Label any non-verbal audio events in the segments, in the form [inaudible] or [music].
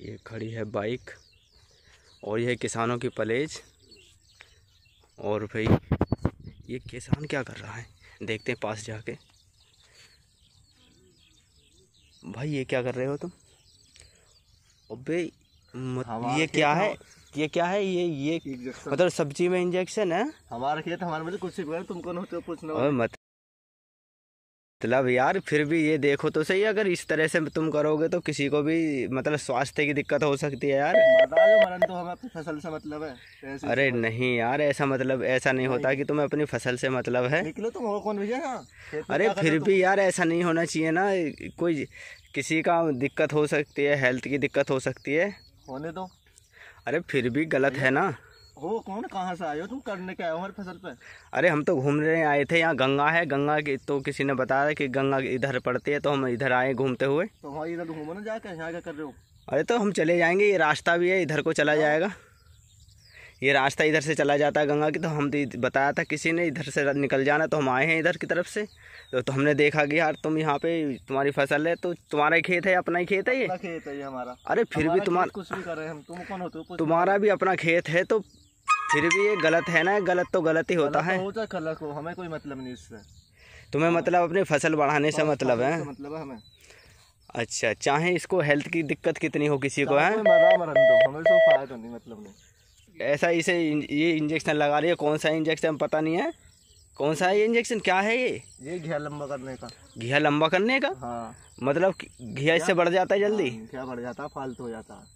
ये खड़ी है बाइक और यह किसानों की पलेज और भाई ये किसान क्या कर रहा है देखते हैं पास जाके भाई ये क्या कर रहे हो तुम अबे मत ये क्या है ये क्या है ये ये मतलब सब्जी में इंजेक्शन है हमारा खेत हमारे मतलब कुछ तुमको नहीं तो हो पूछना मत मतलब यार फिर भी ये देखो तो सही अगर इस तरह से तुम करोगे तो किसी को भी मतलब स्वास्थ्य की दिक्कत हो सकती है यार मरण तो फसल से मतलब है अरे नहीं यार ऐसा मतलब ऐसा नहीं होता कि तुम्हें अपनी फसल से मतलब है निकलो तुम हो कौन भैया अरे फिर भी यार ऐसा नहीं होना चाहिए ना कोई किसी का दिक्कत हो सकती है हेल्थ की दिक्कत हो सकती है होने दो अरे फिर भी गलत है ना हो कौन कहाँ से आए हो तुम करने के आए हो हमारी फसल पे अरे हम तो घूमने आए थे यहाँ गंगा है गंगा की तो किसी ने बताया कि गंगा इधर पड़ती है तो हम इधर आए घूमते हुए तो हमारे इधर घूमो ना जाकर यहाँ क्या कर रहे हो अरे तो हम चले जाएंगे ये रास्ता भी है इधर को चला हाँ। जाएगा ये रास्ता इधर से चला जाता है गंगा की तो हम तो बताया था किसी ने इधर से निकल जाना तो हम आए हैं इधर की तरफ से तो, तो हमने देखा कि यार तुम यहाँ पे तुम्हारी फसल है तो तुम्हारा खेत है अपना ही खेत है ये खेत है ये हमारा अरे फिर भी तुम्हारा कुछ भी कर रहे हैं तुम कौन हो तुम्हारा भी अपना खेत है तो फिर भी ये गलत है ना गलत तो गलत ही होता तो है हमें कोई मतलब नहीं इससे तुम्हें हाँ। मतलब अपनी फसल बढ़ाने से हाँ, मतलब, मतलब है मतलब हमें अच्छा चाहे इसको हेल्थ की दिक्कत कितनी हो किसी को है तो तो मतलब ऐसा इसे ये इंजेक्शन लगा रही है कौन सा इंजेक्शन पता नहीं है कौन सा ये इंजेक्शन क्या है ये ये घिया लंबा करने का घिया लंबा करने का हाँ मतलब घिया इससे बढ़ जाता है जल्दी हाँ, घिया बढ़ जाता है फालतू हो जाता है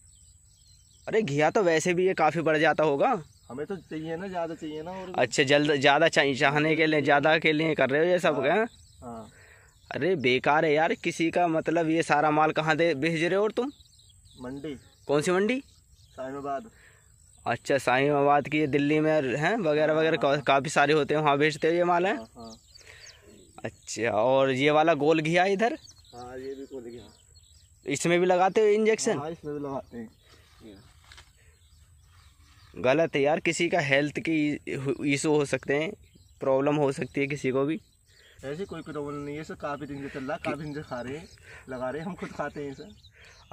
अरे घिया तो वैसे भी ये काफ़ी बढ़ जाता होगा हमें तो चाहिए ना ज़्यादा चाहिए ना और अच्छा जल्द ज़्यादा चाहिए चाहने के लिए ज़्यादा के लिए कर रहे हो ये सब हाँ, हाँ। अरे बेकार है यार किसी का मतलब ये सारा माल कहाँ दे भेज रहे हो और तुम मंडी कौन सी मंडी साहिबाबाद अच्छा साहिबाबाद की दिल्ली में हैं वगैरह हाँ, वगैरह हाँ, हाँ। काफ़ी सारे होते हैं वहाँ भेजते हो ये माल है अच्छा और ये वाला गोल घिया इधर हाँ ये भी गोल घिया इसमें भी लगाते हो इंजेक्शन हाँ इसमें भी लगाते हैं गलत है यार किसी का हेल्थ की इशू हो सकते हैं प्रॉब्लम हो सकती है किसी को भी ऐसे कोई प्रॉब्लम नहीं है सर काफ़ी दिन से चल रहा काफ़ी दिन से खा रहे हैं लगा रहे हैं हम खुद खाते हैं सर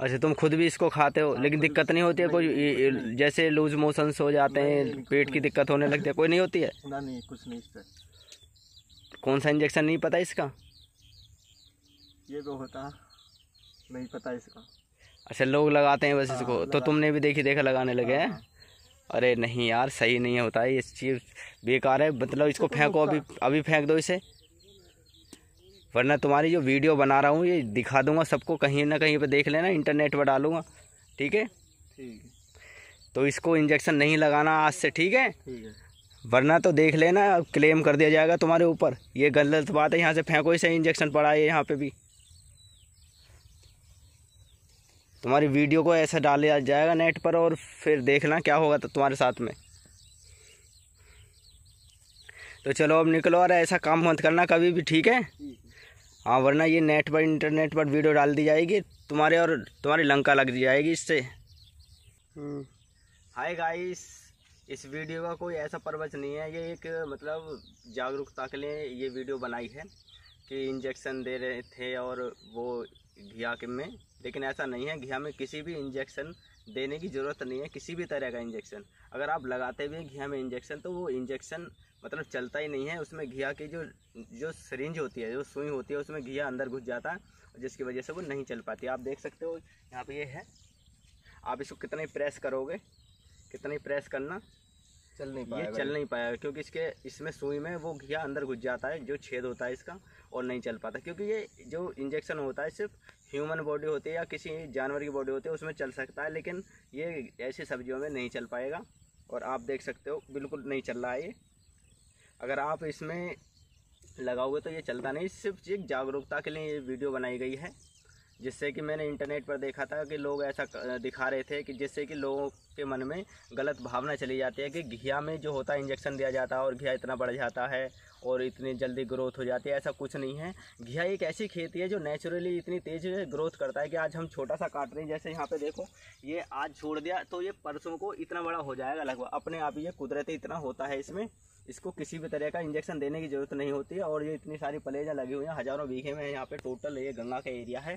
अच्छा तुम खुद भी इसको खाते हो हाँ, लेकिन दिक्कत नहीं होती है कोई जैसे लूज मोशंस हो जाते हैं पेट की दिक्कत होने लगती है कोई नहीं होती है [laughs] ना नहीं कुछ नहीं सर कौन सा इंजेक्शन नहीं पता इसका ये तो होता नहीं पता इसका अच्छा लोग लगाते हैं बस हाँ, इसको तो तुमने भी देखी देखा लगाने लगे हाँ, हैं अरे नहीं यार सही नहीं होता है ये चीज बेकार है मतलब इसको फेंको अभी अभी फेंक दो इसे वरना तुम्हारी जो वीडियो बना रहा हूँ ये दिखा दूंगा सबको कहीं ना कहीं पे देख लेना इंटरनेट पर डालूंगा ठीक है तो इसको इंजेक्शन नहीं लगाना आज से ठीक है वरना तो देख लेना क्लेम कर दिया जाएगा तुम्हारे ऊपर ये गलत बात है यहाँ से फेंको इसे इंजेक्शन पड़ा है यहाँ पे भी तुम्हारी वीडियो को ऐसा डाला जाएगा नेट पर और फिर देखना क्या होगा तो तुम्हारे साथ में तो चलो अब निकलो अरे ऐसा काम मत करना कभी भी ठीक है हाँ वरना ये नेट पर इंटरनेट पर वीडियो डाल दी जाएगी तुम्हारे और तुम्हारी लंका लग जाएगी इससे हम्म। हाय गाइस इस वीडियो का कोई ऐसा पर्वच नहीं है ये एक मतलब जागरूकता के लिए ये वीडियो बनाई है कि इंजेक्शन दे रहे थे और वो घिया के में लेकिन ऐसा नहीं है घिया में किसी भी इंजेक्शन देने की ज़रूरत नहीं है किसी भी तरह का इंजेक्शन अगर आप लगाते भी हैं घिया में इंजेक्शन तो वो इंजेक्शन मतलब चलता ही नहीं है उसमें घिया की जो जो सरिंज होती है जो सुई होती है उसमें घिया अंदर घुस जाता है जिसकी वजह से वो नहीं चल पाती आप देख सकते हो यहाँ पर ये है आप इसको कितने प्रेस करोगे कितनी प्रेस करना चल नहीं पाया ये चल नहीं पाया क्योंकि इसके इसमें सुई में वो घिया अंदर घुस जाता है जो छेद होता है इसका और नहीं चल पाता क्योंकि ये जो इंजेक्शन होता है सिर्फ ह्यूमन बॉडी होती है या किसी जानवर की बॉडी होती है उसमें चल सकता है लेकिन ये ऐसी सब्जियों में नहीं चल पाएगा और आप देख सकते हो बिल्कुल नहीं चल रहा है ये अगर आप इसमें लगाओगे तो ये चलता नहीं सिर्फ एक जागरूकता के लिए ये वीडियो बनाई गई है जिससे कि मैंने इंटरनेट पर देखा था कि लोग ऐसा दिखा रहे थे कि जिससे कि लोगों के मन में गलत भावना चली जाती है कि घिया में जो होता है इंजेक्शन दिया जाता है और घिया इतना बढ़ जाता है और इतनी जल्दी ग्रोथ हो जाती है ऐसा कुछ नहीं है घिया एक ऐसी खेती है जो नेचुरली इतनी तेज़ ग्रोथ करता है कि आज हम छोटा सा काट रहे हैं जैसे यहाँ पर देखो ये आज छोड़ दिया तो ये परसों को इतना बड़ा हो जाएगा लगभग अपने आप ये कुदरती इतना होता है इसमें इसको किसी भी तरह का इंजेक्शन देने की जरूरत नहीं होती है और ये इतनी सारी पलेजा लगी हुई हैं हज़ारों बीघे में यहाँ पे टोटल ये गंगा का एरिया है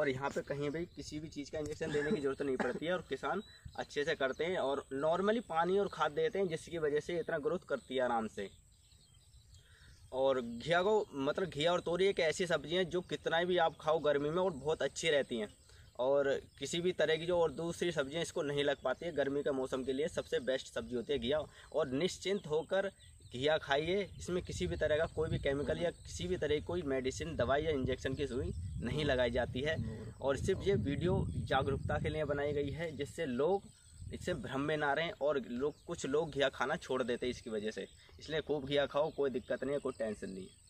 और यहाँ पे कहीं भी किसी भी चीज़ का इंजेक्शन देने की ज़रूरत नहीं पड़ती है और किसान अच्छे से करते हैं और नॉर्मली पानी और खाद देते हैं जिसकी वजह से इतना ग्रोथ करती है आराम से और घिया को मतलब घिया और तोरी एक ऐसी सब्जी है जो कितना भी आप खाओ गर्मी में और बहुत अच्छी रहती हैं और किसी भी तरह की जो और दूसरी सब्जियां इसको नहीं लग पाती है गर्मी के मौसम के लिए सबसे बेस्ट सब्जी होती है घिया और निश्चिंत होकर घिया खाइए इसमें किसी भी तरह का कोई भी केमिकल या किसी भी तरह की कोई मेडिसिन दवाई या इंजेक्शन की सुई नहीं लगाई जाती है और सिर्फ ये वीडियो जागरूकता के लिए बनाई गई है जिससे लोग इससे भ्रम में ना रहें और लोग कुछ लोग घिया खाना छोड़ देते हैं इसकी वजह से इसलिए खूब घिया खाओ कोई दिक्कत नहीं है कोई टेंशन नहीं है